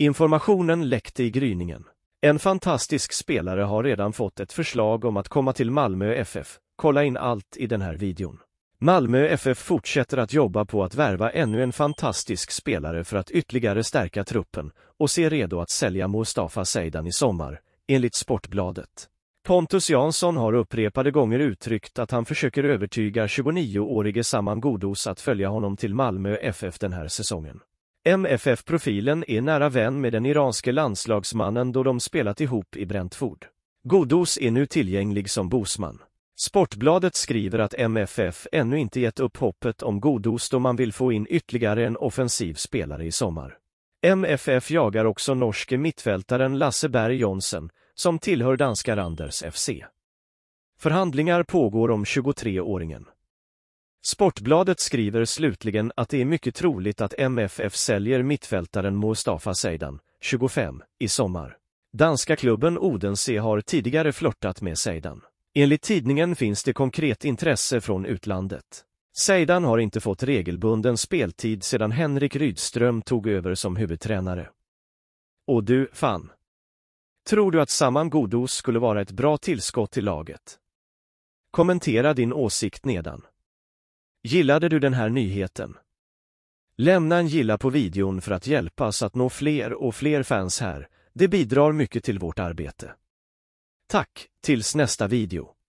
Informationen läckte i gryningen. En fantastisk spelare har redan fått ett förslag om att komma till Malmö FF. Kolla in allt i den här videon. Malmö FF fortsätter att jobba på att värva ännu en fantastisk spelare för att ytterligare stärka truppen och ser redo att sälja Mustafa Seidan i sommar, enligt Sportbladet. Pontus Jansson har upprepade gånger uttryckt att han försöker övertyga 29-årige Saman Ghodous att följa honom till Malmö FF den här säsongen. MFF-profilen är nära vän med den iranske landslagsmannen då de spelat ihop i Brentford. Godos är nu tillgänglig som bosman. Sportbladet skriver att MFF ännu inte gett upp hoppet om Godos då man vill få in ytterligare en offensiv spelare i sommar. MFF jagar också norske mittfältaren Lasse Berg Jonsen, som tillhör danska Randers FC. Förhandlingar pågår om 23-åringen. Sportbladet skriver slutligen att det är mycket troligt att MFF säljer mittfältaren Mustafa Seidan, 25, i sommar. Danska klubben Odense har tidigare flörtat med Seidan. Enligt tidningen finns det konkret intresse från utlandet. Seidan har inte fått regelbunden speltid sedan Henrik Rydström tog över som huvudtränare. Och du, fan. Tror du att Saman Ghoddos skulle vara ett bra tillskott till laget? Kommentera din åsikt nedan. Gillade du den här nyheten? Lämna en gilla på videon för att hjälpas att nå fler och fler fans här. Det bidrar mycket till vårt arbete. Tack, tills nästa video.